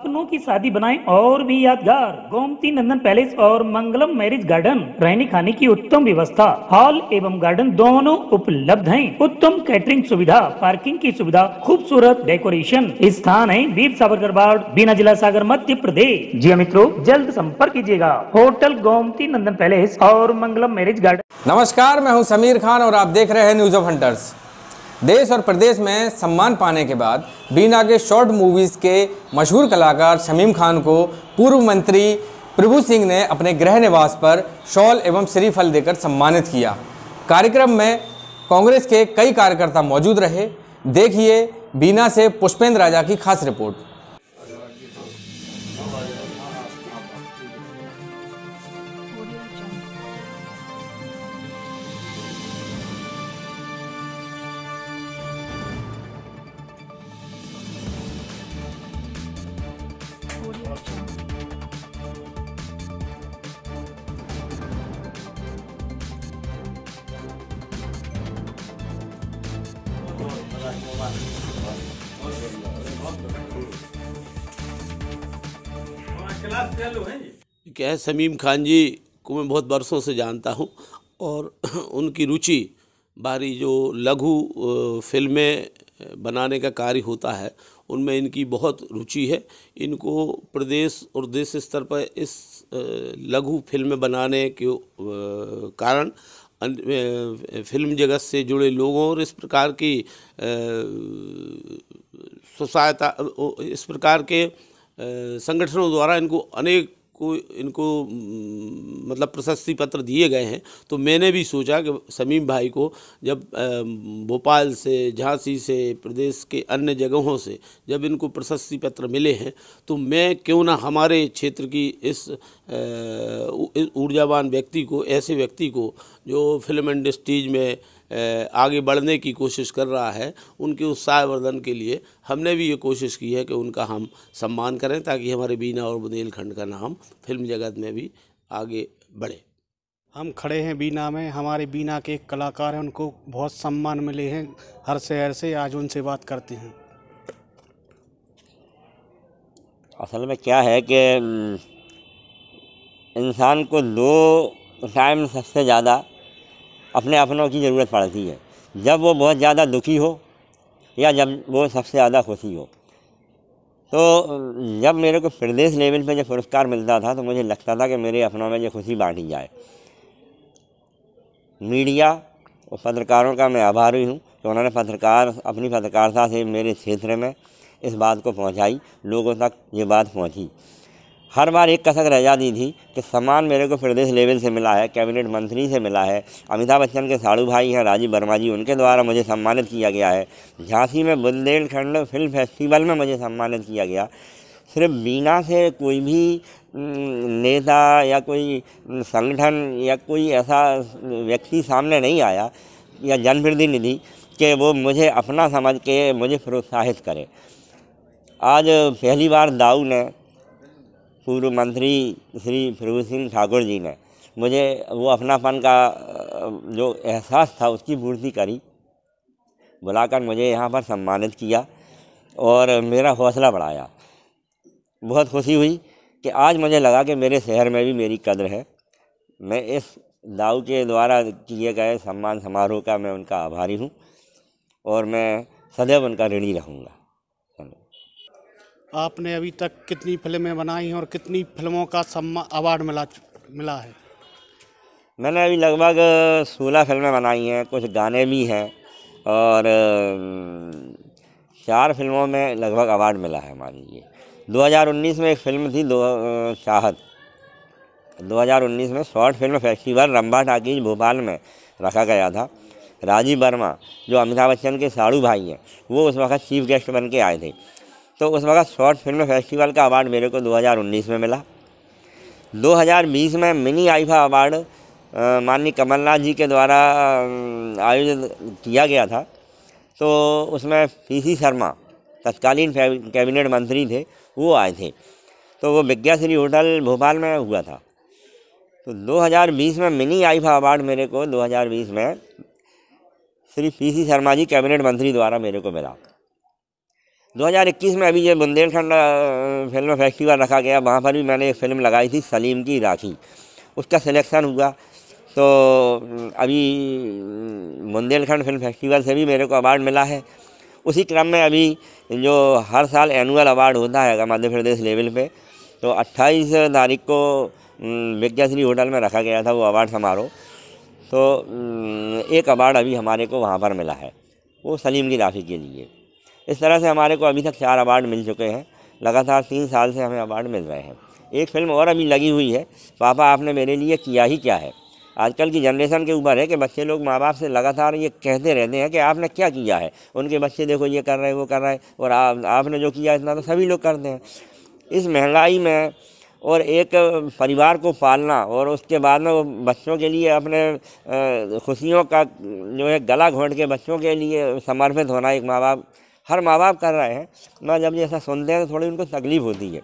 अपनों की शादी बनाएं और भी यादगार गोमती नंदन पैलेस और मंगलम मैरिज गार्डन रहने खाने की उत्तम व्यवस्था हॉल एवं गार्डन दोनों उपलब्ध हैं उत्तम कैटरिंग सुविधा पार्किंग की सुविधा खूबसूरत डेकोरेशन स्थान है वीर सावरकर वार्ड बिना जिला सागर मध्य प्रदेश जी हाँ मित्रों जल्द संपर्क कीजिएगा होटल गोमती नंदन पैलेस और मंगलम मैरिज गार्डन नमस्कार मैं हूँ समीर खान और आप देख रहे हैं न्यूज ऑफ हंटर्स देश और प्रदेश में सम्मान पाने के बाद बीना के शॉर्ट मूवीज़ के मशहूर कलाकार शमीम खान को पूर्व मंत्री प्रभु सिंह ने अपने गृह निवास पर शॉल एवं श्रीफल देकर सम्मानित किया कार्यक्रम में कांग्रेस के कई कार्यकर्ता मौजूद रहे देखिए बीना से पुष्पेंद्र राजा की खास रिपोर्ट क्या है समीम खान जी को मैं बहुत बरसों से जानता हूँ और उनकी रुचि बारी जो लघु फिल्में बनाने का कार्य होता है उनमें इनकी बहुत रुचि है इनको प्रदेश और देश स्तर पर इस लघु फिल्में बनाने के कारण अं, फिल्म जगत से जुड़े लोगों और इस प्रकार की सहायता इस प्रकार के संगठनों द्वारा इनको अनेक को इनको मतलब प्रशस्ति पत्र दिए गए हैं तो मैंने भी सोचा कि समीम भाई को जब भोपाल से झांसी से प्रदेश के अन्य जगहों से जब इनको प्रशस्ति पत्र मिले हैं तो मैं क्यों ना हमारे क्षेत्र की इस ऊर्जावान व्यक्ति को ऐसे व्यक्ति को जो फिल्म इंडस्ट्रीज में आगे बढ़ने की कोशिश कर रहा है उनके उत्साहवर्धन के लिए हमने भी ये कोशिश की है कि उनका हम सम्मान करें ताकि हमारे बीना और बुंदेलखंड का नाम फिल्म जगत में भी आगे बढ़े हम खड़े हैं बीना में हमारे बीना के एक कलाकार हैं उनको बहुत सम्मान मिले हैं हर शहर से आज उनसे बात करते हैं असल में क्या है कि इंसान को दो टाइम सबसे ज़्यादा अपने अपनों की ज़रूरत पड़ती है जब वो बहुत ज़्यादा दुखी हो या जब वो सबसे ज़्यादा खुशी हो तो जब मेरे को प्रदेश लेवल पे जब पुरस्कार मिलता था तो मुझे लगता था कि मेरे अपनों में ये खुशी बांटी जाए मीडिया और पत्रकारों का मैं आभारी हूँ कि तो उन्होंने पत्रकार अपनी पत्रकारिता से मेरे क्षेत्र में इस बात को पहुँचाई लोगों तक ये बात पहुँची हर बार एक कसक रह जाती थी कि सम्मान मेरे को प्रदेश लेवल से मिला है कैबिनेट मंत्री से मिला है अमिताभ बच्चन के साड़ू भाई हैं राजीव वर्मा जी उनके द्वारा मुझे सम्मानित किया गया है झांसी में बुंदेलखंड फिल्म फेस्टिवल में मुझे सम्मानित किया गया सिर्फ बीना से कोई भी नेता या कोई संगठन या कोई ऐसा व्यक्ति सामने नहीं आया या जनप्रतिनिधि कि वो मुझे अपना समझ के मुझे प्रोत्साहित करे आज पहली बार दाऊ ने पूर्व मंत्री श्री फिरोज सिंह ठाकुर जी ने मुझे वो अपनापन का जो एहसास था उसकी पूर्ति करी बुलाकर मुझे यहाँ पर सम्मानित किया और मेरा हौसला बढ़ाया बहुत खुशी हुई कि आज मुझे लगा कि मेरे शहर में भी मेरी कदर है मैं इस दाऊ के द्वारा किए गए सम्मान समारोह का मैं उनका आभारी हूँ और मैं सदैव उनका ऋणी रहूँगा आपने अभी तक कितनी फिल्में बनाई हैं और कितनी फिल्मों का सम्मान अवार्ड मिला मिला है मैंने अभी लगभग सोलह फिल्में बनाई हैं कुछ गाने भी हैं और चार फिल्मों में लगभग अवार्ड मिला है हमारे लिए 2019 में एक फिल्म थी दो चाहत 2019 में शॉर्ट फिल्म फेस्टिवल रंबा टाकीज भोपाल में रखा गया था राजीव वर्मा जो अमिताभ बच्चन के साड़ू भाई हैं वो उस वक्त चीफ गेस्ट बन के आए थे तो उस वक्त शॉर्ट फिल्म फेस्टिवल का अवार्ड मेरे को 2019 में मिला 2020 में मिनी आइफा अवार्ड माननीय कमलनाथ जी के द्वारा आयोजित किया गया था तो उसमें पीसी शर्मा तत्कालीन कैबिनेट मंत्री थे वो आए थे तो वो विज्ञाश्री होटल भोपाल में हुआ था तो 2020 में मिनी आइफा अवार्ड मेरे को 2020 में श्री पीसी शर्मा जी कैबिनेट मंत्री द्वारा मेरे को मिला 2021 में अभी ये बुंदेलखंड फिल्म फेस्टिवल रखा गया वहाँ पर भी मैंने एक फ़िल्म लगाई थी सलीम की राखी उसका सिलेक्शन हुआ तो अभी बुंदेलखंड फिल्म फेस्टिवल से भी मेरे को अवार्ड मिला है उसी क्रम में अभी जो हर साल एनुअल अवार्ड होता है मध्य प्रदेश लेवल पे तो 28 तारीख को विज्ञाश्री होटल में रखा गया था वो अवार्ड समारोह तो एक अवार्ड अभी हमारे को वहाँ पर मिला है वो सलीम की राखी के लिए इस तरह से हमारे को अभी तक चार अवार्ड मिल चुके हैं लगातार तीन साल से हमें अवार्ड मिल रहे हैं एक फिल्म और अभी लगी हुई है पापा आपने मेरे लिए किया ही क्या है आजकल की जनरेशन के ऊपर है कि बच्चे लोग माँ बाप से लगातार ये कहते रहते हैं कि आपने क्या किया है उनके बच्चे देखो ये कर रहे हैं वो कर रहे हैं और आ, आपने जो किया इतना तो सभी लोग करते हैं इस महंगाई में और एक परिवार को पालना और उसके बाद में वो बच्चों के लिए अपने खुशियों का जो है गला घोंट के बच्चों के लिए समर्पित होना एक माँ बाप हर माँ बाप कर रहे हैं मैं जब जैसा ऐसा सुनते हैं तो थोड़ी उनको तकलीफ़ होती है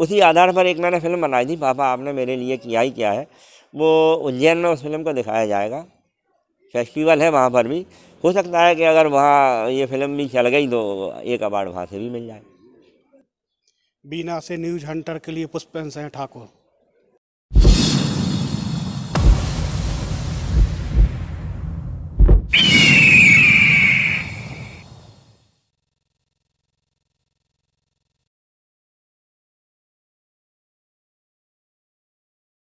उसी आधार पर एक मैंने फिल्म बनाई थी पापा आपने मेरे लिए किया ही क्या है वो उज्जैन में उस फिल्म को दिखाया जाएगा फेस्टिवल है वहाँ पर भी हो सकता है कि अगर वहाँ ये फिल्म भी चल गई तो एक अवार्ड वहाँ से भी मिल जाए बीना से न्यूज़ हंटर के लिए पुष्पेन सिंह ठाकुर